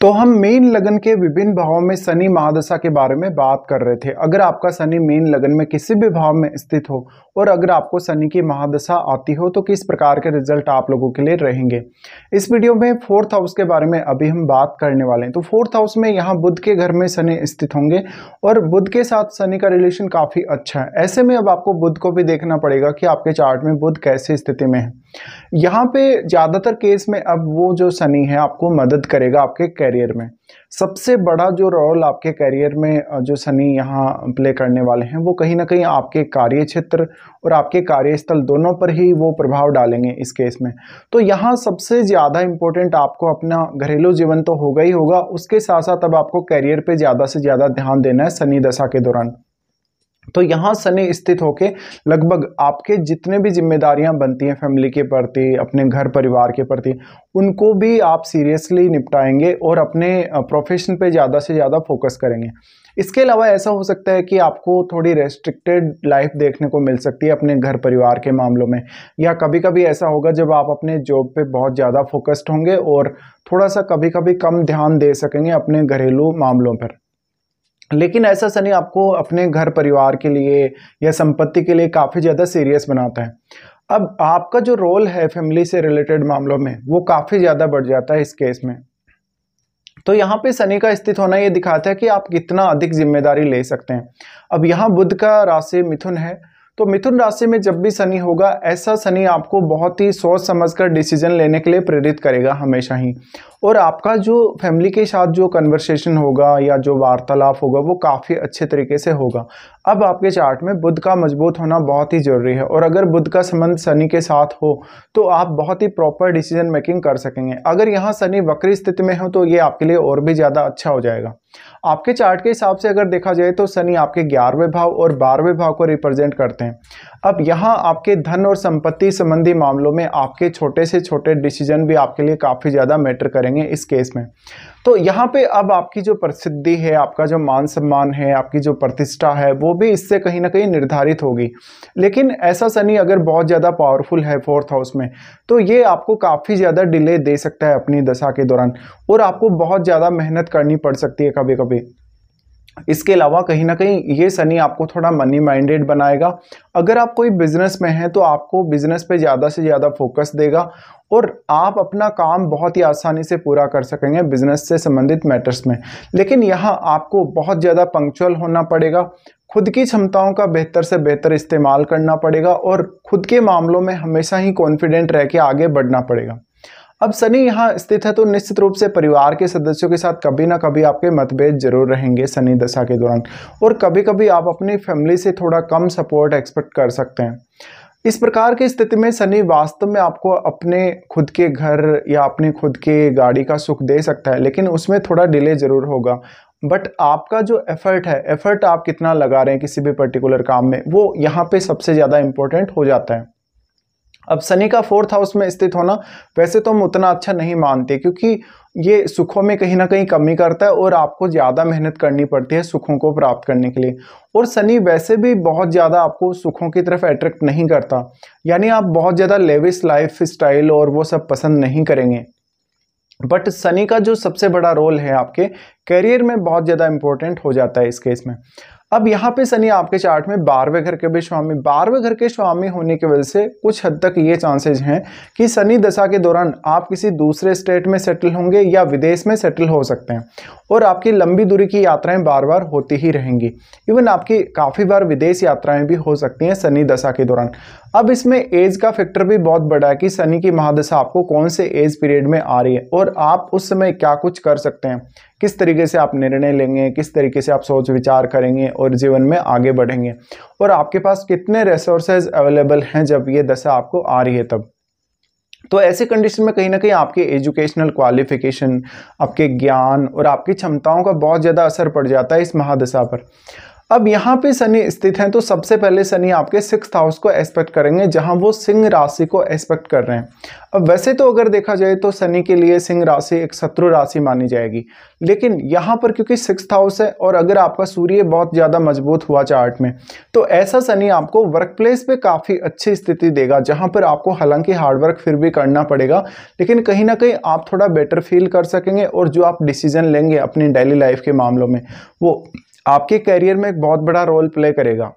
तो हम मेन लगन के विभिन्न भावों में शनि महादशा के बारे में बात कर रहे थे अगर आपका शनि मेन लगन में किसी भी भाव में स्थित हो और अगर आपको शनि की महादशा आती हो तो किस प्रकार के रिजल्ट आप लोगों के लिए रहेंगे इस वीडियो में फोर्थ हाउस के बारे में अभी हम बात करने वाले हैं तो फोर्थ हाउस में यहाँ बुद्ध के घर में शनि स्थित होंगे और बुद्ध के साथ शनि का रिलेशन काफ़ी अच्छा है ऐसे में अब आपको बुद्ध को भी देखना पड़ेगा कि आपके चार्ट में बुद्ध कैसे स्थिति में है यहाँ पे ज़्यादातर केस में अब वो जो सनी है आपको मदद करेगा आपके करियर में सबसे बड़ा जो रोल आपके करियर में जो सनी यहाँ प्ले करने वाले हैं वो कहीं ना कहीं आपके कार्य क्षेत्र और आपके कार्यस्थल दोनों पर ही वो प्रभाव डालेंगे इस केस में तो यहाँ सबसे ज़्यादा इम्पोर्टेंट आपको अपना घरेलू जीवन तो होगा ही होगा उसके साथ साथ अब आपको करियर पर ज़्यादा से ज़्यादा ध्यान देना है सनी दशा के दौरान तो यहाँ शनि स्थित होके लगभग आपके जितने भी जिम्मेदारियाँ बनती हैं फैमिली के प्रति अपने घर परिवार के प्रति उनको भी आप सीरियसली निपटाएंगे और अपने प्रोफेशन पे ज़्यादा से ज़्यादा फोकस करेंगे इसके अलावा ऐसा हो सकता है कि आपको थोड़ी रेस्ट्रिक्टेड लाइफ देखने को मिल सकती है अपने घर परिवार के मामलों में या कभी कभी ऐसा होगा जब आप अपने जॉब पे बहुत ज़्यादा फोकस्ड होंगे और थोड़ा सा कभी कभी कम ध्यान दे सकेंगे अपने घरेलू मामलों पर लेकिन ऐसा शनि आपको अपने घर परिवार के लिए या संपत्ति के लिए काफ़ी ज़्यादा सीरियस बनाता है अब आपका जो रोल है फैमिली से रिलेटेड मामलों में वो काफ़ी ज़्यादा बढ़ जाता है इस केस में तो यहाँ पे शनि का स्थित होना ये दिखाता है कि आप कितना अधिक जिम्मेदारी ले सकते हैं अब यहाँ बुद्ध का राशि मिथुन है तो मिथुन राशि में जब भी शनि होगा ऐसा शनि आपको बहुत ही सोच समझकर डिसीजन लेने के लिए प्रेरित करेगा हमेशा ही और आपका जो फैमिली के साथ जो कन्वर्सेशन होगा या जो वार्तालाप होगा वो काफ़ी अच्छे तरीके से होगा अब आपके चार्ट में बुध का मजबूत होना बहुत ही ज़रूरी है और अगर बुध का संबंध शनि के साथ हो तो आप बहुत ही प्रॉपर डिसीजन मेकिंग कर सकेंगे अगर यहाँ शनि वक्री स्थिति में हो तो ये आपके लिए और भी ज़्यादा अच्छा हो जाएगा आपके चार्ट के हिसाब से अगर देखा जाए तो शनि आपके ग्यारहवें भाव और बारहवें भाव को रिप्रेजेंट करते हैं अब यहाँ आपके धन और संपत्ति संबंधी मामलों में आपके छोटे से छोटे डिसीजन भी आपके लिए काफ़ी ज़्यादा मैटर करेंगे इस केस में तो यहाँ पे अब आपकी जो प्रसिद्धि है आपका जो मान सम्मान है आपकी जो प्रतिष्ठा है वो भी इससे कहीं ना कहीं निर्धारित होगी लेकिन ऐसा शनि अगर बहुत ज़्यादा पावरफुल है फोर्थ हाउस में तो ये आपको काफ़ी ज़्यादा डिले दे सकता है अपनी दशा के दौरान और आपको बहुत ज़्यादा मेहनत करनी पड़ सकती है कभी कभी इसके अलावा कहीं ना कहीं ये सनी आपको थोड़ा मनी माइंडेड बनाएगा अगर आप कोई बिजनेस में हैं तो आपको बिजनेस पे ज़्यादा से ज़्यादा फोकस देगा और आप अपना काम बहुत ही आसानी से पूरा कर सकेंगे बिजनेस से संबंधित मैटर्स में लेकिन यहाँ आपको बहुत ज़्यादा पंक्चुअल होना पड़ेगा खुद की क्षमताओं का बेहतर से बेहतर इस्तेमाल करना पड़ेगा और खुद के मामलों में हमेशा ही कॉन्फिडेंट रह के आगे बढ़ना पड़ेगा अब शनि यहाँ स्थित है तो निश्चित रूप से परिवार के सदस्यों के साथ कभी ना कभी आपके मतभेद जरूर रहेंगे शनि दशा के दौरान और कभी कभी आप अपनी फैमिली से थोड़ा कम सपोर्ट एक्सपेक्ट कर सकते हैं इस प्रकार की स्थिति में शनि वास्तव में आपको अपने खुद के घर या अपने खुद के गाड़ी का सुख दे सकता है लेकिन उसमें थोड़ा डिले ज़रूर होगा बट आपका जो एफर्ट है एफर्ट आप कितना लगा रहे हैं किसी भी पर्टिकुलर काम में वो यहाँ पे सबसे ज़्यादा इम्पोर्टेंट हो जाता है अब शनि का फोर्थ हाउस में स्थित होना वैसे तो हम उतना अच्छा नहीं मानते क्योंकि ये सुखों में कहीं ना कहीं कमी करता है और आपको ज़्यादा मेहनत करनी पड़ती है सुखों को प्राप्त करने के लिए और शनि वैसे भी बहुत ज़्यादा आपको सुखों की तरफ अट्रैक्ट नहीं करता यानी आप बहुत ज़्यादा लेविस लाइफ स्टाइल और वो सब पसंद नहीं करेंगे बट सनी का जो सबसे बड़ा रोल है आपके करियर में बहुत ज़्यादा इंपॉर्टेंट हो जाता है इस केस में अब यहाँ पे शनि आपके चार्ट में बारहवें घर के भी स्वामी बारहवें घर के स्वामी होने की वजह से कुछ हद तक ये चांसेज हैं कि शनि दशा के दौरान आप किसी दूसरे स्टेट में सेटल होंगे या विदेश में सेटल हो सकते हैं और आपकी लंबी दूरी की यात्राएं बार बार होती ही रहेंगी इवन आपकी काफ़ी बार विदेश यात्राएं भी हो सकती हैं शनि दशा के दौरान अब इसमें एज का फैक्टर भी बहुत बड़ा है कि शनि की महादशा आपको कौन से एज पीरियड में आ रही है और आप उस समय क्या कुछ कर सकते हैं किस तरीके से आप निर्णय लेंगे किस तरीके से आप सोच विचार करेंगे और जीवन में आगे बढ़ेंगे और आपके पास कितने रिसोर्सेज अवेलेबल हैं जब ये दशा आपको आ रही है तब तो ऐसे कंडीशन में कहीं ना कहीं आपके एजुकेशनल क्वालिफिकेशन आपके ज्ञान और आपकी क्षमताओं का बहुत ज़्यादा असर पड़ जाता है इस महादशा पर अब यहाँ पे शनि स्थित हैं तो सबसे पहले शनि आपके सिक्स हाउस को एस्पेक्ट करेंगे जहाँ वो सिंह राशि को एस्पेक्ट कर रहे हैं अब वैसे तो अगर देखा जाए तो शनि के लिए सिंह राशि एक शत्रु राशि मानी जाएगी लेकिन यहाँ पर क्योंकि सिक्स हाउस है और अगर आपका सूर्य बहुत ज़्यादा मजबूत हुआ चार्ट में तो ऐसा शनि आपको वर्क प्लेस पर काफ़ी अच्छी स्थिति देगा जहाँ पर आपको हालांकि हार्डवर्क फिर भी करना पड़ेगा लेकिन कहीं ना कहीं आप थोड़ा बेटर फील कर सकेंगे और जो आप डिसीजन लेंगे अपनी डेली लाइफ के मामलों में वो आपके करियर में एक बहुत बड़ा रोल प्ले करेगा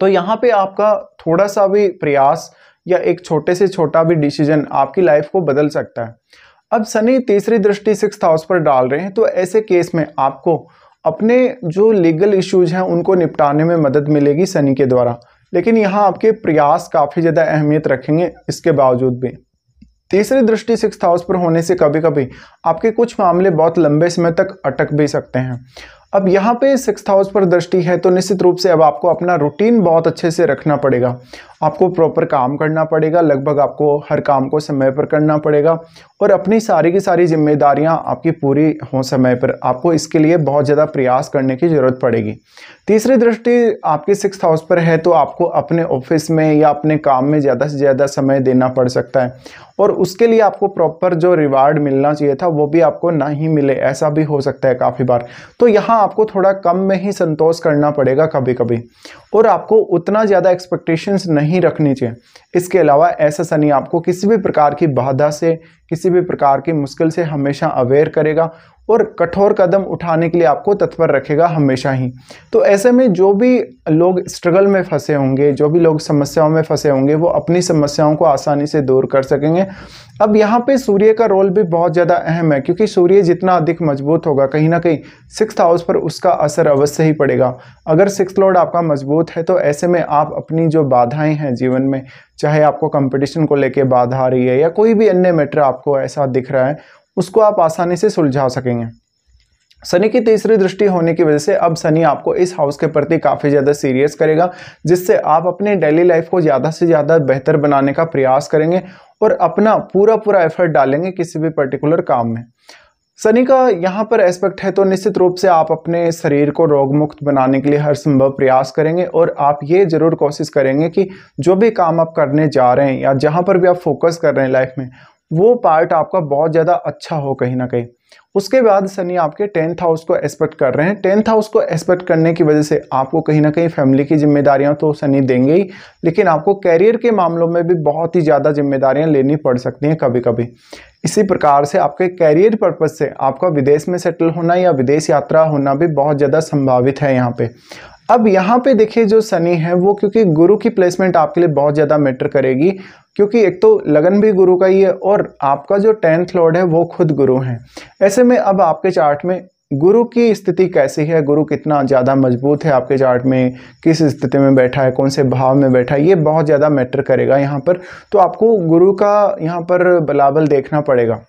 तो यहाँ पे आपका थोड़ा सा भी प्रयास या एक छोटे से छोटा भी डिसीजन आपकी लाइफ को बदल सकता है अब शनि तीसरी दृष्टि सिक्स हाउस पर डाल रहे हैं तो ऐसे केस में आपको अपने जो लीगल इश्यूज हैं उनको निपटाने में मदद मिलेगी सनी के द्वारा लेकिन यहाँ आपके प्रयास काफ़ी ज़्यादा अहमियत रखेंगे इसके बावजूद भी तीसरी दृष्टि सिक्स हाउस पर होने से कभी कभी आपके कुछ मामले बहुत लंबे समय तक अटक भी सकते हैं अब यहाँ पे सिक्स हाउस पर दृष्टि है तो निश्चित रूप से अब आपको अपना रूटीन बहुत अच्छे से रखना पड़ेगा आपको प्रॉपर काम करना पड़ेगा लगभग आपको हर काम को समय पर करना पड़ेगा और अपनी सारी की सारी जिम्मेदारियां आपकी पूरी हो समय पर आपको इसके लिए बहुत ज़्यादा प्रयास करने की ज़रूरत पड़ेगी तीसरी दृष्टि आपके सिक्स हाउस पर है तो आपको अपने ऑफिस में या अपने काम में ज़्यादा से ज़्यादा समय देना पड़ सकता है और उसके लिए आपको प्रॉपर जो रिवार्ड मिलना चाहिए था वो भी आपको ना ही मिले ऐसा भी हो सकता है काफ़ी बार तो यहाँ आपको थोड़ा कम में ही संतोष करना पड़ेगा कभी कभी और आपको उतना ज़्यादा एक्सपेक्टेशंस नहीं रखनी चाहिए इसके अलावा ऐसा सनी आपको किसी भी प्रकार की बाधा से किसी भी प्रकार की मुश्किल से हमेशा अवेयर करेगा और कठोर कदम उठाने के लिए आपको तत्पर रखेगा हमेशा ही तो ऐसे में जो भी लोग स्ट्रगल में फंसे होंगे जो भी लोग समस्याओं में फंसे होंगे वो अपनी समस्याओं को आसानी से दूर कर सकेंगे अब यहाँ पे सूर्य का रोल भी बहुत ज़्यादा अहम है क्योंकि सूर्य जितना अधिक मजबूत होगा कहीं ना कहीं सिक्स हाउस पर उसका असर अवश्य ही पड़ेगा अगर सिक्स लॉर्ड आपका मजबूत है तो ऐसे में आप अपनी जो बाधाएं हैं जीवन में चाहे आपको कंपटीशन को लेके बाधा आ रही है या कोई भी अन्य मैटर आपको ऐसा दिख रहा है उसको आप आसानी से सुलझा सकेंगे शनि की तीसरी दृष्टि होने की वजह से अब शनि आपको इस हाउस के प्रति काफ़ी ज़्यादा सीरियस करेगा जिससे आप अपने डेली लाइफ को ज़्यादा से ज़्यादा बेहतर बनाने का प्रयास करेंगे और अपना पूरा पूरा एफर्ट डालेंगे किसी भी पर्टिकुलर काम में शनि का यहाँ पर एस्पेक्ट है तो निश्चित रूप से आप अपने शरीर को रोगमुक्त बनाने के लिए हर संभव प्रयास करेंगे और आप ये जरूर कोशिश करेंगे कि जो भी काम आप करने जा रहे हैं या जहाँ पर भी आप फोकस कर रहे हैं लाइफ में वो पार्ट आपका बहुत ज़्यादा अच्छा हो कहीं ना कहीं उसके बाद सनी आपके टेंथ हाउस को एक्सपेक्ट कर रहे हैं टेंथ हाउस को एक्सपेक्ट करने की वजह से आपको कहीं ना कहीं फैमिली की जिम्मेदारियां तो सनी देंगे ही लेकिन आपको कैरियर के मामलों में भी बहुत ही ज़्यादा जिम्मेदारियां लेनी पड़ सकती हैं कभी कभी इसी प्रकार से आपके कैरियर पर्पज़ से आपका विदेश में सेटल होना या विदेश यात्रा होना भी बहुत ज़्यादा संभावित है यहाँ पर अब यहाँ पे देखिए जो शनि है वो क्योंकि गुरु की प्लेसमेंट आपके लिए बहुत ज़्यादा मैटर करेगी क्योंकि एक तो लगन भी गुरु का ही है और आपका जो टेंथ लॉर्ड है वो खुद गुरु हैं ऐसे में अब आपके चार्ट में गुरु की स्थिति कैसी है गुरु कितना ज़्यादा मजबूत है आपके चार्ट में किस स्थिति में बैठा है कौन से भाव में बैठा है ये बहुत ज़्यादा मैटर करेगा यहाँ पर तो आपको गुरु का यहाँ पर बलाबल देखना पड़ेगा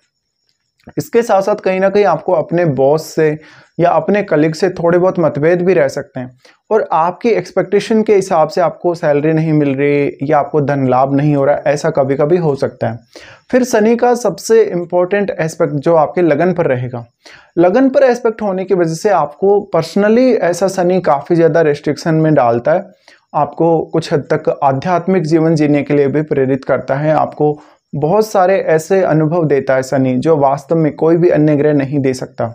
इसके साथ साथ कहीं ना कहीं आपको अपने बॉस से या अपने कलीग से थोड़े बहुत मतभेद भी रह सकते हैं और आपकी एक्सपेक्टेशन के हिसाब से आपको सैलरी नहीं मिल रही या आपको धन लाभ नहीं हो रहा ऐसा कभी कभी हो सकता है फिर शनि का सबसे इम्पोर्टेंट एस्पेक्ट जो आपके लगन पर रहेगा लगन पर एस्पेक्ट होने की वजह से आपको पर्सनली ऐसा शनि काफ़ी ज़्यादा रेस्ट्रिक्शन में डालता है आपको कुछ हद तक आध्यात्मिक जीवन जीने के लिए भी प्रेरित करता है आपको बहुत सारे ऐसे अनुभव देता है शनि जो वास्तव में कोई भी अन्य ग्रह नहीं दे सकता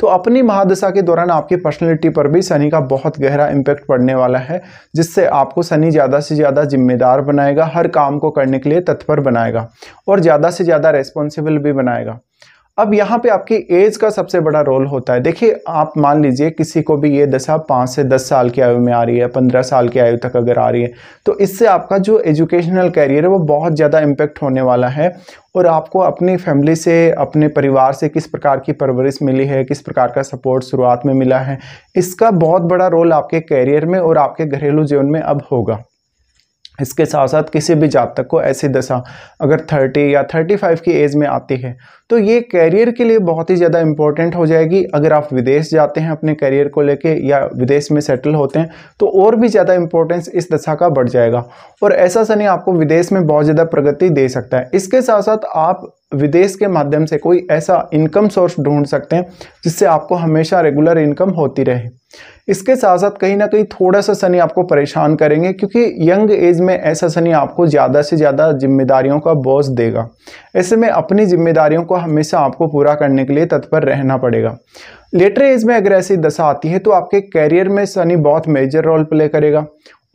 तो अपनी महादशा के दौरान आपकी पर्सनैलिटी पर भी शनि का बहुत गहरा इम्पैक्ट पड़ने वाला है जिससे आपको शनि ज़्यादा से ज़्यादा जिम्मेदार बनाएगा हर काम को करने के लिए तत्पर बनाएगा और ज़्यादा से ज़्यादा रेस्पॉन्सिबल भी बनाएगा अब यहाँ पे आपकी एज का सबसे बड़ा रोल होता है देखिए आप मान लीजिए किसी को भी ये दशा पाँच से दस साल की आयु में आ रही है पंद्रह साल की आयु तक अगर आ रही है तो इससे आपका जो एजुकेशनल कैरियर है वो बहुत ज़्यादा इम्पेक्ट होने वाला है और आपको अपनी फैमिली से अपने परिवार से किस प्रकार की परवरिश मिली है किस प्रकार का सपोर्ट शुरुआत में मिला है इसका बहुत बड़ा रोल आपके कैरियर में और आपके घरेलू जीवन में अब होगा इसके साथ साथ किसी भी जातक को ऐसी दशा अगर 30 या 35 की एज में आती है तो ये कैरियर के लिए बहुत ही ज़्यादा इम्पॉर्टेंट हो जाएगी अगर आप विदेश जाते हैं अपने कैरियर को लेके या विदेश में सेटल होते हैं तो और भी ज़्यादा इम्पोर्टेंस इस दशा का बढ़ जाएगा और ऐसा शनि आपको विदेश में बहुत ज़्यादा प्रगति दे सकता है इसके साथ साथ आप विदेश के माध्यम से कोई ऐसा इनकम सोर्स ढूंढ सकते हैं जिससे आपको हमेशा रेगुलर इनकम होती रहे इसके साथ साथ कहीं ना कहीं थोड़ा सा शनि आपको परेशान करेंगे क्योंकि यंग एज में ऐसा शनि आपको ज़्यादा से ज़्यादा जिम्मेदारियों का बोझ देगा ऐसे में अपनी जिम्मेदारियों को हमेशा आपको पूरा करने के लिए तत्पर रहना पड़ेगा लेटर एज में अगर ऐसी दशा आती है तो आपके कैरियर में शनि बहुत मेजर रोल प्ले करेगा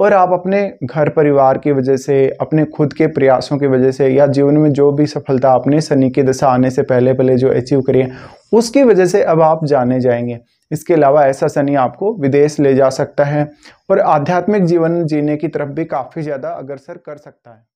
और आप अपने घर परिवार की वजह से अपने खुद के प्रयासों की वजह से या जीवन में जो भी सफलता आपने शनि की दशा आने से पहले पहले जो अचीव करी है उसकी वजह से अब आप जाने जाएंगे इसके अलावा ऐसा शनि आपको विदेश ले जा सकता है और आध्यात्मिक जीवन जीने की तरफ भी काफ़ी ज़्यादा अग्रसर कर सकता है